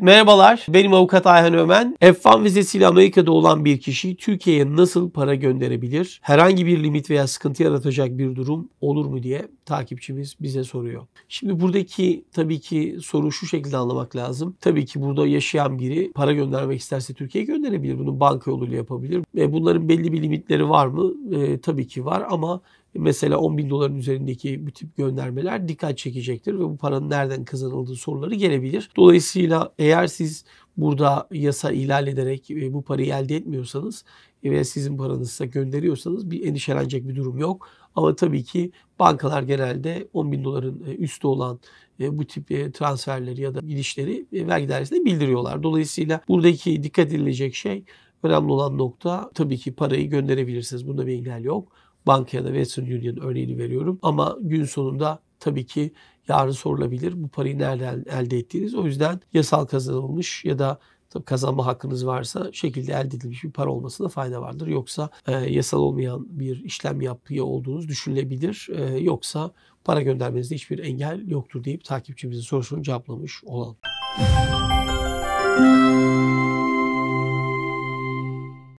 Merhabalar, benim avukat Ayhan Ömen. F1 vizesiyle Amerika'da olan bir kişi Türkiye'ye nasıl para gönderebilir? Herhangi bir limit veya sıkıntı yaratacak bir durum olur mu diye takipçimiz bize soruyor. Şimdi buradaki tabii ki soru şu şekilde anlamak lazım. Tabii ki burada yaşayan biri para göndermek isterse Türkiye'ye gönderebilir. Bunu banka yoluyla yapabilir. E bunların belli bir limitleri var mı? E, tabii ki var ama mesela 10 bin doların üzerindeki bu tip göndermeler dikkat çekecektir ve bu paranın nereden kazanıldığı soruları gelebilir. Dolayısıyla eğer siz burada yasa ihlal ederek e, bu parayı elde etmiyorsanız ve sizin paranızsa gönderiyorsanız bir endişelenecek bir durum yok. Ama tabii ki bankalar genelde 10 bin doların e, üstü olan e, bu tip transferleri ya da girişleri vergi dairesine bildiriyorlar. Dolayısıyla buradaki dikkat edilecek şey önemli olan nokta tabii ki parayı gönderebilirsiniz. Bunda bir engel yok bankaya da Western Union örneğini veriyorum. Ama gün sonunda tabii ki yarın sorulabilir bu parayı nereden elde ettiğiniz. O yüzden yasal kazanılmış ya da tabii kazanma hakkınız varsa şekilde elde edilmiş bir para olmasına fayda vardır. Yoksa e, yasal olmayan bir işlem yapıyor olduğunuz düşünülebilir. E, yoksa para göndermenizde hiçbir engel yoktur deyip takipçimizin sorusunu cevaplamış olalım. Müzik